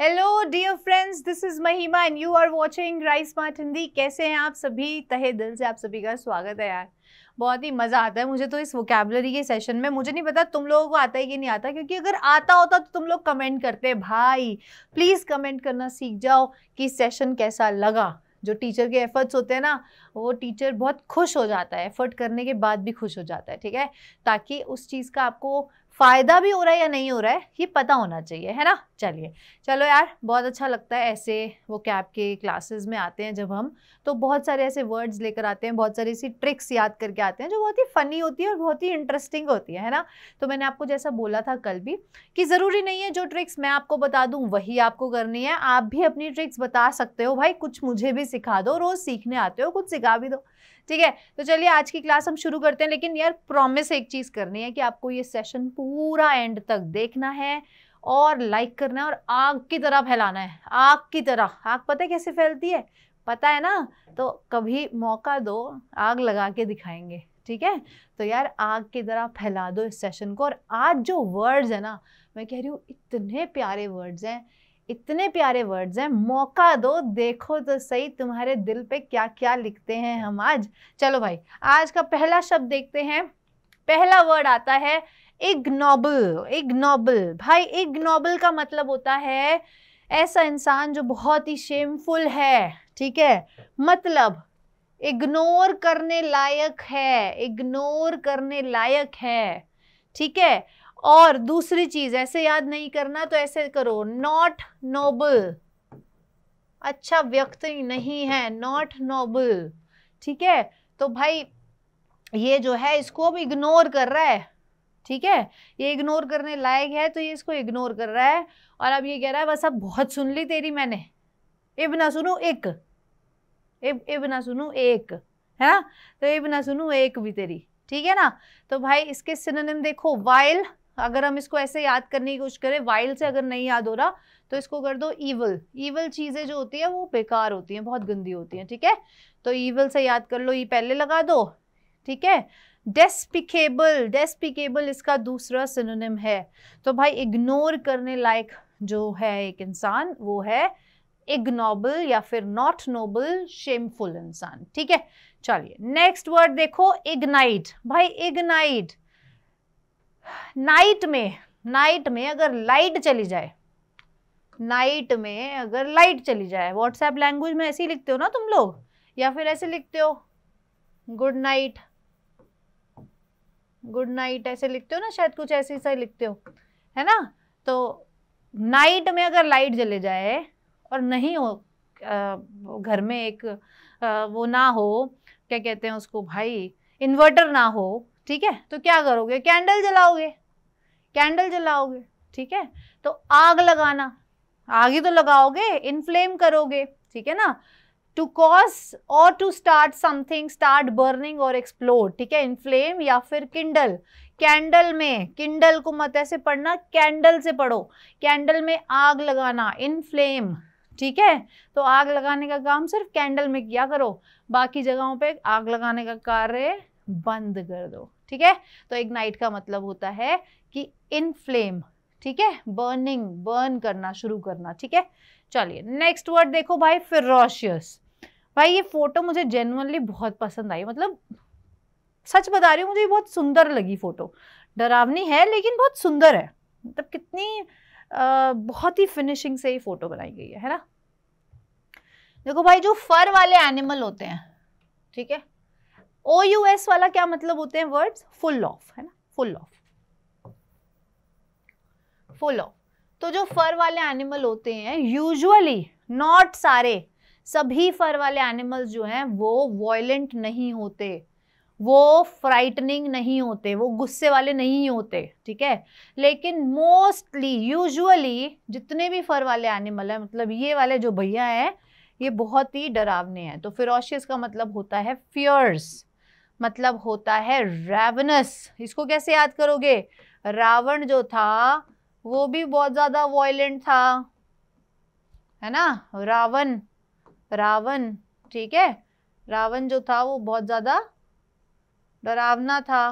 hello dear friends this is Mahima and you are watching rice smart Hindi कैसे हैं आप सभी तहे दिल से आप सभी का स्वागत है यार बहुत ही मज़ा आता है मुझे तो इस वोकेबलरी के सेशन में मुझे नहीं पता तुम लोगों को आता है कि नहीं आता क्योंकि अगर आता होता तो तुम लोग कमेंट करते भाई प्लीज़ कमेंट करना सीख जाओ कि सेशन कैसा लगा जो टीचर के एफर्ट्स होते हैं ना वो टीचर बहुत खुश हो जाता है एफर्ट करने के बाद भी खुश हो जाता है ठीक है ताकि उस चीज़ का आपको फ़ायदा भी हो रहा है या नहीं हो रहा है ये पता होना चाहिए है ना चलिए चलो यार बहुत अच्छा लगता है ऐसे वो कैब के क्लासेस में आते हैं जब हम तो बहुत सारे ऐसे वर्ड्स लेकर आते हैं बहुत सारी ऐसी ट्रिक्स याद करके आते हैं जो बहुत ही फ़नी होती है और बहुत ही इंटरेस्टिंग होती है है ना तो मैंने आपको जैसा बोला था कल भी कि ज़रूरी नहीं है जो ट्रिक्स मैं आपको बता दूँ वही आपको करनी है आप भी अपनी ट्रिक्स बता सकते हो भाई कुछ मुझे भी सिखा दो रोज़ सीखने आते हो कुछ सिखा भी दो ठीक है तो चलिए आज की क्लास हम शुरू करते हैं लेकिन यार प्रॉमिस एक चीज़ करनी है कि आपको ये सेशन पूरा एंड तक देखना है और लाइक करना है और आग की तरह फैलाना है आग की तरह आग पता है कैसे फैलती है पता है ना तो कभी मौका दो आग लगा के दिखाएंगे ठीक है तो यार आग की तरह फैला दो इस सेशन को और आज जो वर्ड्स है ना मैं कह रही हूँ इतने प्यारे वर्ड्स हैं इतने प्यारे वर्ड्स हैं मौका दो देखो तो सही तुम्हारे दिल पे क्या क्या लिखते हैं हम आज चलो भाई आज का पहला शब्द देखते हैं पहला वर्ड आता है इग्नोबल इग्नोबल भाई इग्नोबल का मतलब होता है ऐसा इंसान जो बहुत ही शेमफुल है ठीक है मतलब इग्नोर करने लायक है इग्नोर करने लायक है ठीक है और दूसरी चीज ऐसे याद नहीं करना तो ऐसे करो नॉट नोबल अच्छा व्यक्ति नहीं है नॉट नोबल ठीक है तो भाई ये जो है इसको अब इग्नोर कर रहा है ठीक है ये इग्नोर करने लायक है तो ये इसको इग्नोर कर रहा है और अब ये कह रहा है बस अब बहुत सुन ली तेरी मैंने इब ना सुनू एक इब इब ना सुनू एक है ना तो इब ना सुनू एक भी तेरी ठीक है ना तो भाई इसके सिनोनिम देखो वाइल अगर हम इसको ऐसे याद करने की कोशिश करें वाइल से अगर नहीं याद हो रहा तो इसको कर दो ईवल ईवल चीज़ें जो होती है वो बेकार होती हैं बहुत गंदी होती हैं ठीक है तो ईवल से याद कर लो ये पहले लगा दो ठीक है डेस्पिकेबल डेस्पिकेबल इसका दूसरा सिनोनिम है तो भाई इग्नोर करने लायक जो है एक इंसान वो है इग्नोबल या फिर नॉट नोबल शेमफुल इंसान ठीक है चलिए नेक्स्ट वर्ड देखो इग्नाइट भाई इग्नाइट नाइट में नाइट में अगर लाइट चली जाए नाइट में अगर लाइट चली जाए व्हाट्सएप लैंग्वेज में ऐसे ही लिखते हो ना तुम लोग या फिर ऐसे लिखते हो गुड नाइट गुड नाइट ऐसे लिखते हो ना शायद कुछ ऐसे ही लिखते हो है ना तो नाइट में अगर लाइट जले जाए और नहीं हो घर में एक वो ना हो क्या कहते हैं उसको भाई इन्वर्टर ना हो ठीक है तो क्या करोगे कैंडल जलाओगे कैंडल जलाओगे ठीक है तो आग लगाना आग ही तो लगाओगे इनफ्लेम करोगे ठीक है ना टू कॉज और to start something start burning और एक्सप्लोर ठीक है इनफ्लेम या फिर किंडल कैंडल में किंडल को मत ऐसे पढ़ना कैंडल से पढ़ो कैंडल में आग लगाना इनफ्लेम ठीक है तो आग लगाने का काम सिर्फ कैंडल में किया करो बाकी जगहों पे आग लगाने का कार्य बंद कर दो ठीक है तो इग्नाइट का मतलब होता है कि इन फ्लेम ठीक है बर्निंग बर्न करना शुरू करना ठीक है चलिए नेक्स्ट वर्ड देखो भाई फिरोशियस भाई ये फोटो मुझे जेनुअनली बहुत पसंद आई मतलब सच बता रही हूँ मुझे बहुत सुंदर लगी फोटो डरावनी है लेकिन बहुत सुंदर है मतलब कितनी आ, बहुत ही फिनिशिंग से ये फोटो बनाई गई है है ना देखो भाई जो फर वाले एनिमल होते हैं ठीक है ओ यू एस वाला क्या मतलब होते हैं वर्ड्स फुल ऑफ है ना फुल ऑफ फुल ऑफ तो जो फर वाले एनिमल होते हैं यूजुअली नॉट सारे सभी फर वाले एनिमल्स जो हैं वो वॉयलेंट नहीं होते वो फ्राइटनिंग नहीं होते वो गुस्से वाले नहीं होते ठीक है लेकिन मोस्टली यूजुअली जितने भी फर वाले एनिमल हैं मतलब ये वाले जो भैया हैं ये बहुत ही डरावने हैं तो फिरोशियस का मतलब होता है फियर्स मतलब होता है रेवनस इसको कैसे याद करोगे रावण जो था वो भी बहुत ज़्यादा वॉयलेंट था है ना रावण रावण ठीक है रावण जो था वो बहुत ज़्यादा डरावना था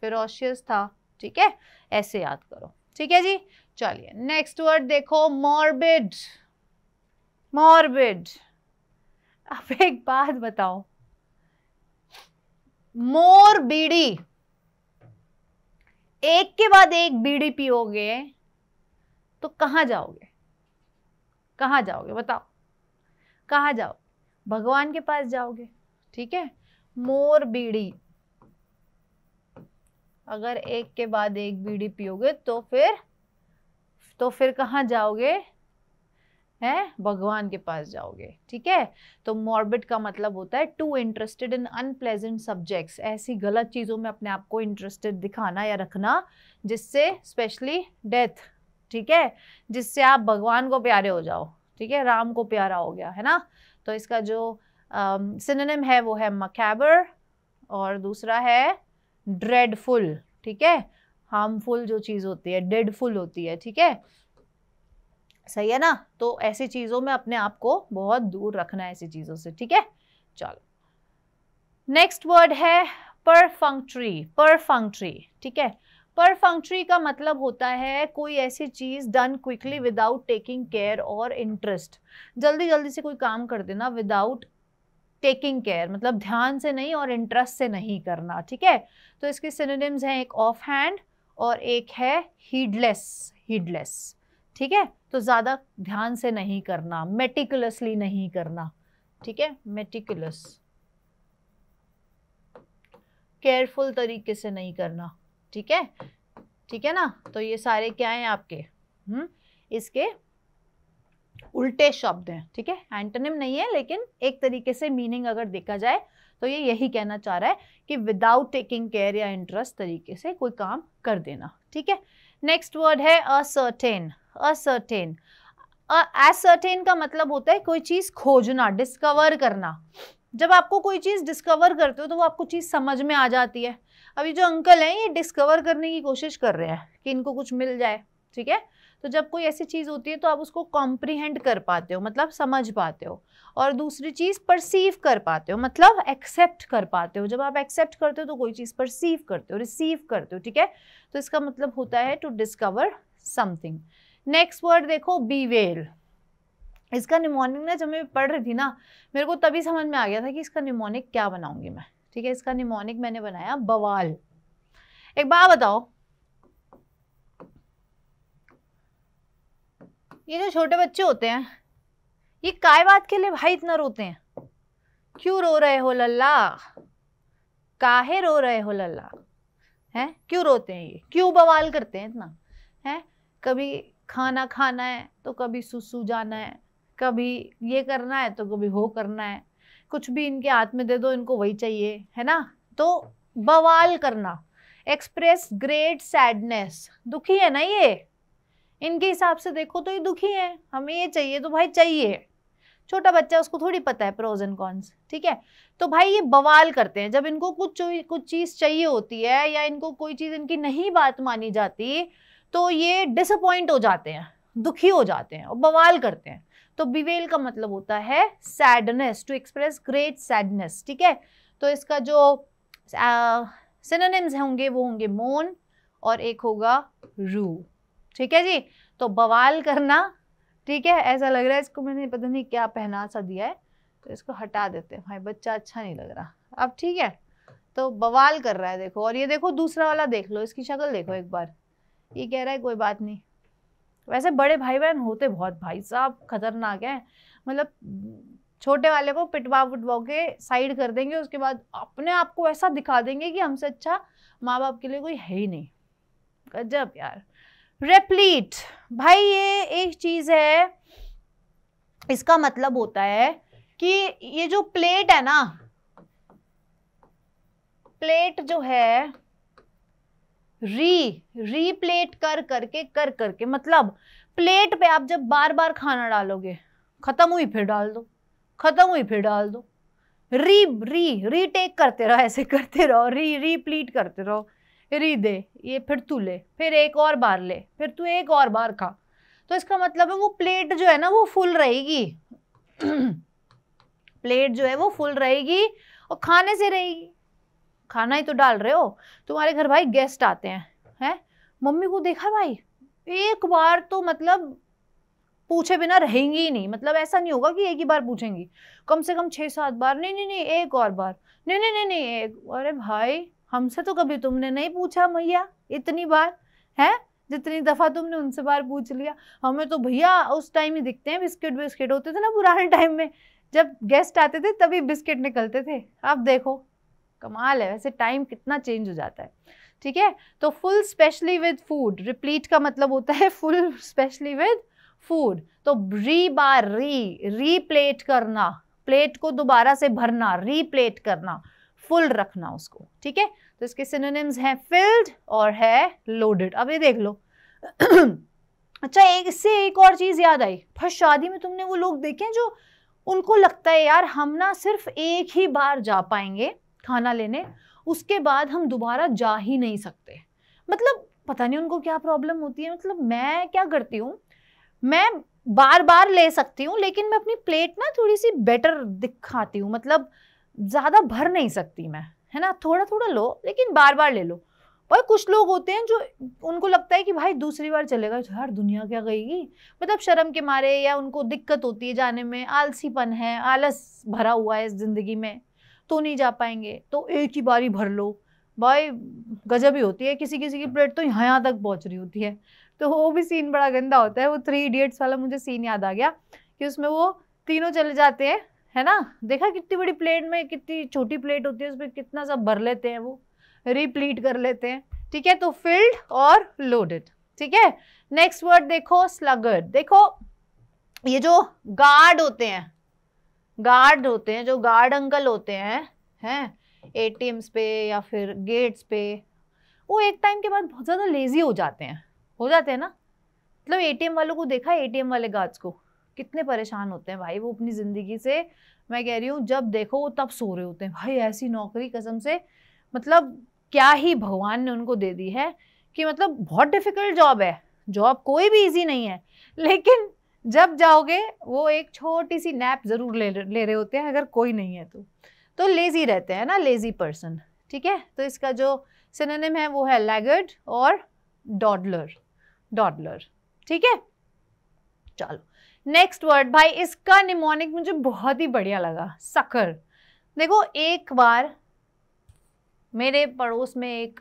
फिरोशियस था ठीक है ऐसे याद करो ठीक है जी चलिए नेक्स्ट वर्ड देखो मॉर्बिड मॉर्बिड अब एक बात बताओ मोर बीड़ी एक के बाद एक बीड़ी पियोगे तो कहां जाओगे कहां जाओगे बताओ कहा जाओ भगवान के पास जाओगे ठीक है मोर बीड़ी अगर एक के बाद एक बीड़ी पियोगे तो फिर तो फिर कहा जाओगे है भगवान के पास जाओगे ठीक है तो मॉर्बिड का मतलब होता है too interested in unpleasant subjects ऐसी गलत चीज़ों में अपने आप को इंटरेस्टेड दिखाना या रखना जिससे स्पेशली डेथ ठीक है जिससे आप भगवान को प्यारे हो जाओ ठीक है राम को प्यारा हो गया है ना तो इसका जो सिनेम है वो है मकैबर और दूसरा है ड्रेडफुल ठीक है हार्मफुल जो चीज़ होती है डेडफुल होती है ठीक है सही है ना तो ऐसी चीज़ों में अपने आप को बहुत दूर रखना है ऐसी चीज़ों से ठीक है चलो नेक्स्ट वर्ड है परफंक्ट्री परफंक्ट्री ठीक है परफंक्ट्री का मतलब होता है कोई ऐसी चीज़ done quickly without taking care और इंटरेस्ट जल्दी जल्दी से कोई काम कर देना विदाउट टेकिंग केयर मतलब ध्यान से नहीं और इंटरेस्ट से नहीं करना ठीक है तो इसके सिनेम्स हैं एक ऑफ हैंड और एक है हीडलेस हीडलेस ठीक है तो ज़्यादा ध्यान से नहीं करना मेटिकुलसली नहीं करना ठीक है मेटिकुलस केयरफुल तरीके से नहीं करना ठीक है ठीक है ना तो ये सारे क्या हैं आपके हम्म इसके उल्टे शब्द हैं ठीक है एंटनिम नहीं है लेकिन एक तरीके से मीनिंग अगर देखा जाए तो ये यही कहना चाह रहा है कि विदाउट टेकिंग केयर या इंटरेस्ट तरीके से कोई काम कर देना ठीक है नेक्स्ट वर्ड है असर्टेन असर्टेन असर्टेन का मतलब होता है कोई चीज़ खोजना डिस्कवर करना जब आपको कोई चीज़ डिस्कवर करते हो तो वो आपको चीज़ समझ में आ जाती है अभी जो अंकल हैं ये डिस्कवर करने की कोशिश कर रहे हैं कि इनको कुछ मिल जाए ठीक है तो जब कोई ऐसी चीज़ होती है तो आप उसको कॉम्प्रीहेंड कर पाते हो मतलब समझ पाते हो और दूसरी चीज़ परसीव कर पाते हो मतलब एक्सेप्ट कर पाते हो जब आप एक्सेप्ट करते हो तो कोई चीज़ परसीव करते हो रिसीव करते हो ठीक है तो इसका मतलब होता है to discover something next word देखो बीवेल इसका निमोनिक ना जब मैं पढ़ रही थी ना मेरे को तभी समझ में आ गया था कि इसका निमोनिक क्या बनाऊंगी मैं ठीक है इसका निमोनिक मैंने बनाया बवाल एक बात बताओ ये जो छोटे बच्चे होते हैं ये काय बात के लिए भाई इतना रोते हैं क्यों रो रहे हो लल्ला काहे रो रहे हो लल्ला हैं क्यों रोते हैं ये क्यों बवाल करते हैं इतना हैं कभी खाना खाना है तो कभी सुसु जाना है कभी ये करना है तो कभी हो करना है कुछ भी इनके हाथ में दे दो इनको वही चाहिए है ना तो बवाल करना एक्सप्रेस ग्रेट सैडनेस दुखी है ना ये इनके हिसाब से देखो तो ये दुखी है हमें ये चाहिए तो भाई चाहिए छोटा बच्चा उसको थोड़ी पता है प्रोज एंड कॉन्स ठीक है तो भाई ये बवाल करते हैं जब इनको कुछ कुछ चीज़ चाहिए होती है या इनको कोई चीज़ इनकी नहीं बात मानी जाती तो ये डिसअपॉइंट हो जाते हैं दुखी हो जाते हैं और बवाल करते हैं तो बिवेल का मतलब होता है sadness to express great sadness ठीक है तो इसका जो सिनोनिम्स uh, होंगे वो होंगे मोन और एक होगा रू ठीक है जी तो बवाल करना ठीक है ऐसा लग रहा है इसको मैंने पता नहीं क्या पहना सा दिया है तो इसको हटा देते हैं भाई बच्चा अच्छा नहीं लग रहा अब ठीक है तो बवाल कर रहा है देखो और ये देखो दूसरा वाला देख लो इसकी शक्ल देखो एक बार ये कह रहा है कोई बात नहीं वैसे बड़े भाई बहन होते बहुत भाई साहब खतरनाक है मतलब छोटे वाले को पिटवा पुटवा के साइड कर देंगे उसके बाद अपने आप को ऐसा दिखा देंगे कि हमसे अच्छा माँ बाप के लिए कोई है ही नहीं गजब यार रेप्लीट भाई ये एक चीज़ है इसका मतलब होता है कि ये जो प्लेट है ना प्लेट जो है री रीप्लेट कर करके कर करके मतलब प्लेट पे आप जब बार बार खाना डालोगे खत्म हुई फिर डाल दो खत्म हुई फिर डाल दो री री रीटेक करते रहो ऐसे करते रहो री रीप्लीट करते रहो री दे ये फिर तू ले फिर एक और बार ले फिर तू एक और बार खा तो इसका मतलब है वो प्लेट जो है ना वो फुल रहेगी प्लेट जो है वो फुल रहेगी और खाने से रहेगी खाना ही तो डाल रहे हो तुम्हारे घर भाई गेस्ट आते हैं है मम्मी को देखा भाई एक बार तो मतलब पूछे बिना रहेंगी ही नहीं मतलब ऐसा नहीं होगा कि एक ही बार पूछेंगी कम से कम छः सात बार नहीं नहीं नहीं एक और बार नहीं नहीं नहीं नहीं एक अरे भाई हमसे तो कभी तुमने नहीं पूछा मैया इतनी बार है जितनी दफ़ा तुमने उनसे बार पूछ लिया हमें तो भैया उस टाइम ही दिखते हैं बिस्किट बिस्किट होते थे ना पुराने टाइम में जब गेस्ट आते थे तभी बिस्किट निकलते थे अब देखो कमाल है वैसे टाइम कितना चेंज हो जाता है ठीक है तो full specially with food replete का मतलब होता है फुल स्पेशली विद फूड तो री बार री रीप्लेट करना प्लेट को दोबारा से भरना रीप्लेट करना फुल रखना उसको ठीक है तो इसके सिनोनिम्स हैं फिल्ड और है लोडेड अब ये देख लो अच्छा एक इससे एक और चीज़ याद आई पर शादी में तुमने वो लोग देखे जो उनको लगता है यार हम ना सिर्फ एक ही बार जा पाएंगे खाना लेने उसके बाद हम दोबारा जा ही नहीं सकते मतलब पता नहीं उनको क्या प्रॉब्लम होती है मतलब मैं क्या करती हूँ मैं बार बार ले सकती हूँ लेकिन मैं अपनी प्लेट ना थोड़ी सी बेटर दिखाती हूँ मतलब ज़्यादा भर नहीं सकती मैं है ना थोड़ा थोड़ा लो लेकिन बार बार ले लो और कुछ लोग होते हैं जो उनको लगता है कि भाई दूसरी बार चलेगा यार दुनिया क्या गएगी मतलब शर्म के मारे या उनको दिक्कत होती है जाने में आलसीपन है आलस भरा हुआ है इस ज़िंदगी में तो नहीं जा पाएंगे तो एक ही बारी भर लो भाई गजब ही होती है किसी किसी की प्लेट तो यहाँ यहाँ तक पहुँच रही होती है तो वो भी सीन बड़ा गंदा होता है वो थ्री इडियट्स वाला मुझे सीन याद आ गया कि उसमें वो तीनों चले जाते हैं है ना देखा कितनी बड़ी प्लेट में कितनी छोटी प्लेट होती है उसमें कितना सब भर लेते हैं वो रिप्लीट कर लेते हैं ठीक है तो फिल्ड और लोडेड ठीक है नेक्स्ट वर्ड देखो स्लगर देखो ये जो गार्ड होते हैं गार्ड होते हैं जो गार्ड अंकल होते हैं हैं एटीएम्स पे या फिर गेट्स पे वो एक टाइम के बाद बहुत ज़्यादा लेज़ी हो जाते हैं हो जाते हैं ना मतलब एटीएम वालों को देखा है एटीएम वाले गार्ड्स को कितने परेशान होते हैं भाई वो अपनी ज़िंदगी से मैं कह रही हूँ जब देखो वो तब सो रहे होते हैं भाई ऐसी नौकरी कसम से मतलब क्या ही भगवान ने उनको दे दी है कि मतलब बहुत डिफ़िकल्ट जॉब है जॉब कोई भी ईजी नहीं है लेकिन जब जाओगे वो एक छोटी सी नैप ज़रूर ले ले रहे होते हैं अगर कोई नहीं है तो तो लेज़ी रहते हैं ना लेज़ी पर्सन ठीक है तो इसका जो सिनेम है वो है लैगर्ड और डॉडलर डॉडलर ठीक है चलो नेक्स्ट वर्ड भाई इसका निमोनिक मुझे बहुत ही बढ़िया लगा सकर देखो एक बार मेरे पड़ोस में एक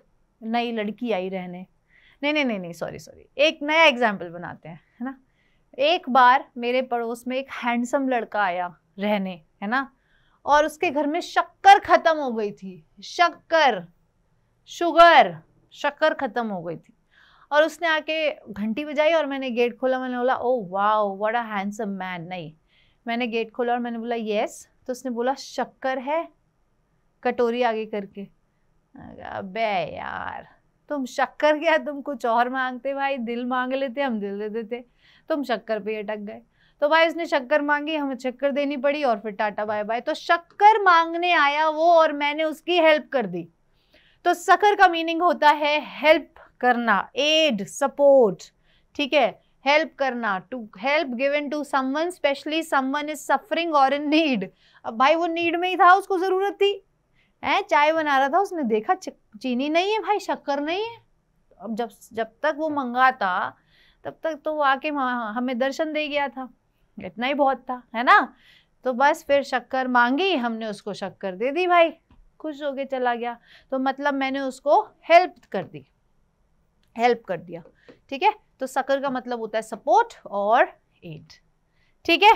नई लड़की आई रहने नहीं नहीं नहीं नहीं सॉरी सॉरी एक नया एग्जाम्पल बनाते हैं है ना एक बार मेरे पड़ोस में एक हैंडसम लड़का आया रहने है ना और उसके घर में शक्कर ख़त्म हो गई थी शक्कर शुगर शक्कर ख़त्म हो गई थी और उसने आके घंटी बजाई और मैंने गेट खोला मैंने बोला ओ वाह वड़ा हैंडसम मैन नहीं मैंने गेट खोला और मैंने बोला यस तो उसने बोला शक्कर है कटोरी आगे करके अबे यार तुम शक्कर क्या तुम कुछ और मांगते भाई दिल मांग लेते हम दिल दे देते तुम शक्कर पे अटक गए तो भाई उसने शक्कर मांगी हमें शक्कर देनी पड़ी और फिर टाटा बाय बाय तो शक्कर मांगने आया वो और मैंने उसकी हेल्प कर दी तो सकर का मीनिंग होता है हेल्प करना एड सपोर्ट ठीक है हेल्प करना to help given to someone specially someone is suffering और इन नीड अब भाई वो नीड में ही था उसको ज़रूरत थी है चाय बना रहा था उसने देखा चीनी नहीं है भाई शक्कर नहीं है अब जब जब तक वो मंगाता तब तक तो वो आके हमें दर्शन दे गया था इतना ही बहुत था है ना तो बस फिर शक्कर मांगी हमने उसको शक्कर दे दी भाई खुश हो के चला गया तो मतलब मैंने उसको हेल्प कर दी हेल्प कर दिया ठीक है तो शक्कर का मतलब होता है सपोर्ट और एड ठीक है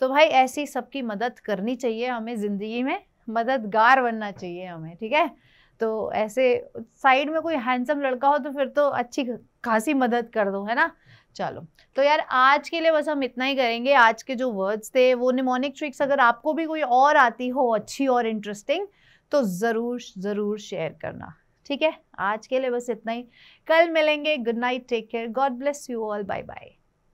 तो भाई ऐसी सबकी मदद करनी चाहिए हमें ज़िंदगी में मददगार बनना चाहिए हमें ठीक है तो ऐसे साइड में कोई हैंडसम लड़का हो तो फिर तो अच्छी खासी मदद कर दो है ना चलो तो यार आज के लिए बस हम इतना ही करेंगे आज के जो वर्ड्स थे वो निमोनिक ट्रिक्स अगर आपको भी कोई और आती हो अच्छी और इंटरेस्टिंग तो ज़रूर ज़रूर शेयर करना ठीक है आज के लिए बस इतना ही कल मिलेंगे good night take care God bless you all bye bye